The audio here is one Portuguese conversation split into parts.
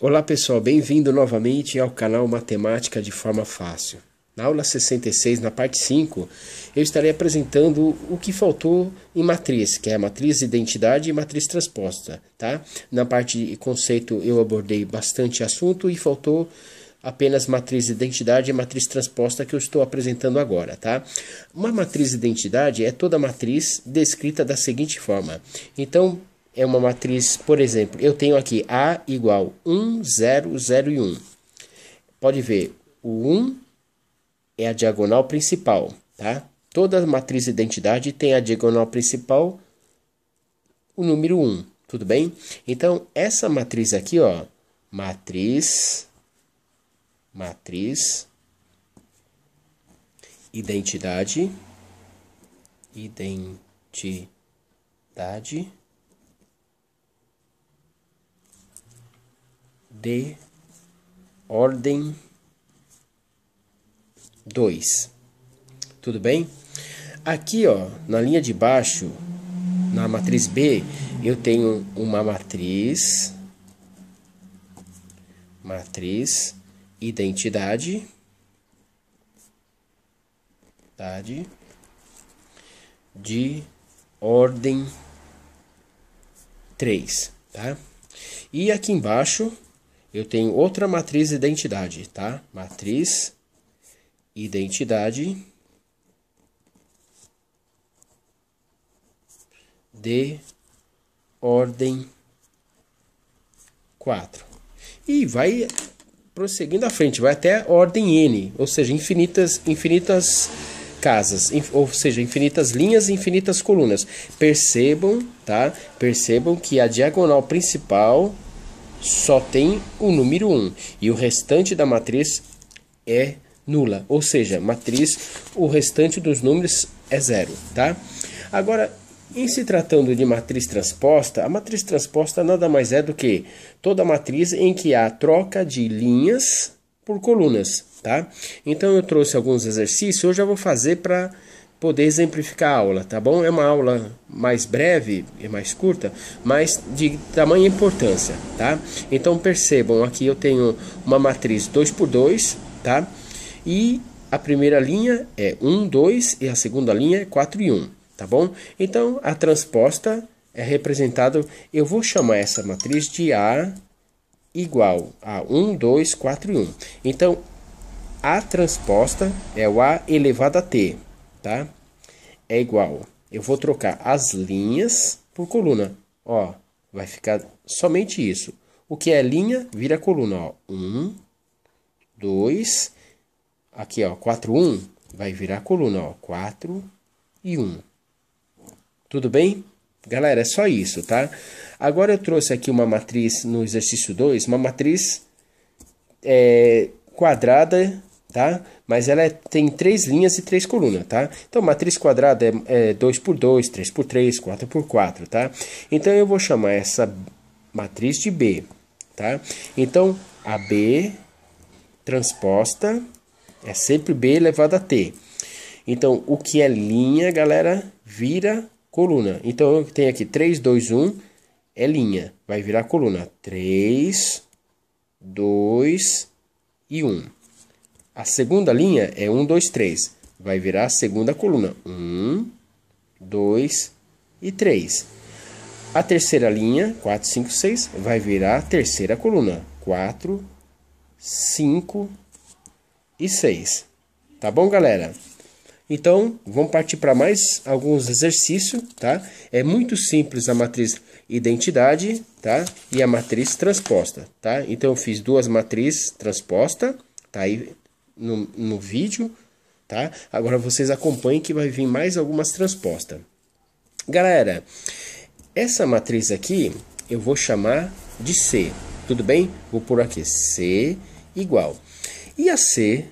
Olá pessoal, bem-vindo novamente ao canal Matemática de Forma Fácil. Na aula 66, na parte 5, eu estarei apresentando o que faltou em matriz, que é a matriz identidade e matriz transposta, tá? Na parte de conceito eu abordei bastante assunto e faltou apenas matriz identidade e matriz transposta que eu estou apresentando agora, tá? Uma matriz identidade é toda matriz descrita da seguinte forma. Então, é uma matriz, por exemplo, eu tenho aqui A igual 1, 0, 0 e 1. Pode ver, o 1 é a diagonal principal, tá? Toda matriz de identidade tem a diagonal principal, o número 1, tudo bem? Então, essa matriz aqui, ó, matriz, matriz, identidade, identidade, de ordem 2. Tudo bem? Aqui, ó, na linha de baixo, na matriz B, eu tenho uma matriz matriz identidade identidade de ordem 3, tá? E aqui embaixo eu tenho outra matriz identidade, tá? Matriz identidade de ordem 4. E vai prosseguindo à frente, vai até ordem n, ou seja, infinitas infinitas casas, ou seja, infinitas linhas e infinitas colunas. Percebam, tá? Percebam que a diagonal principal só tem o número 1 e o restante da matriz é nula, ou seja, matriz, o restante dos números é zero, tá? Agora, em se tratando de matriz transposta, a matriz transposta nada mais é do que toda matriz em que há troca de linhas por colunas, tá? Então eu trouxe alguns exercícios, eu já vou fazer para poder exemplificar a aula, tá bom? É uma aula mais breve e mais curta, mas de tamanha importância, tá? Então percebam, aqui eu tenho uma matriz 2 por 2, tá? E a primeira linha é 1, 2 e a segunda linha é 4 e 1, tá bom? Então a transposta é representada, eu vou chamar essa matriz de A igual a 1, 2, 4 e 1. Então a transposta é o A elevado a T, tá? É igual. Eu vou trocar as linhas por coluna. Ó, vai ficar somente isso. O que é linha vira coluna, ó. 1, 2, aqui, ó, 4, 1, vai virar coluna, ó. 4 e 1. Tudo bem? Galera, é só isso, tá? Agora eu trouxe aqui uma matriz no exercício 2, uma matriz é, quadrada tá? Mas ela é, tem três linhas e três colunas, tá? Então, matriz quadrada é, é 2 por 2, 3 por 3, 4 por 4, tá? Então, eu vou chamar essa matriz de B, tá? Então, a B transposta é sempre B elevado a T. Então, o que é linha, galera, vira coluna. Então, eu tenho aqui 3, 2, 1, é linha. Vai virar coluna. 3, 2 e 1. A segunda linha é 1, 2, 3. Vai virar a segunda coluna. 1, 2 e 3. A terceira linha, 4, 5, 6, vai virar a terceira coluna. 4, 5 e 6. Tá bom, galera? Então, vamos partir para mais alguns exercícios, tá? É muito simples a matriz identidade, tá? E a matriz transposta, tá? Então, eu fiz duas matrizes transposta, tá? aí no, no vídeo, tá? Agora vocês acompanhem que vai vir mais algumas transpostas. Galera, essa matriz aqui eu vou chamar de C, tudo bem? Vou por aqui, C igual. E a C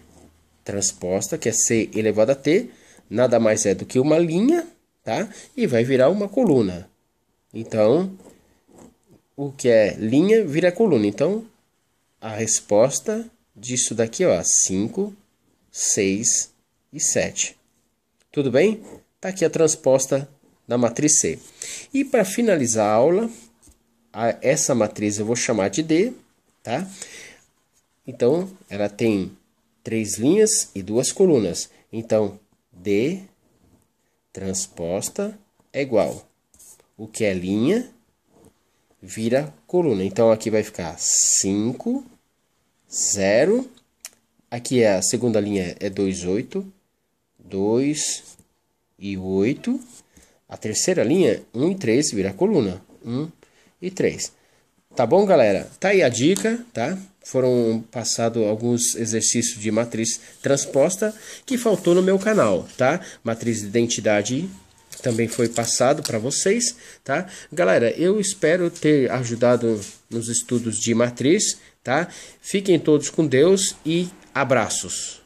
transposta, que é C elevado a T, nada mais é do que uma linha, tá? E vai virar uma coluna. Então, o que é linha vira coluna. Então, a resposta disso daqui, ó, 5, 6 e 7. Tudo bem? Está aqui a transposta da matriz C. E para finalizar a aula, a, essa matriz eu vou chamar de D, tá? Então, ela tem três linhas e duas colunas. Então, D transposta é igual. O que é linha vira coluna. Então, aqui vai ficar 5 0. Aqui é a segunda linha é 2, 8. 2 e 8. A terceira linha, 1 um e 3, vira coluna. 1 um e 3. Tá bom, galera? Tá aí a dica, tá? Foram passados alguns exercícios de matriz transposta que faltou no meu canal, tá? Matriz de identidade também foi passado para vocês, tá? Galera, eu espero ter ajudado nos estudos de matriz, tá? Fiquem todos com Deus e abraços.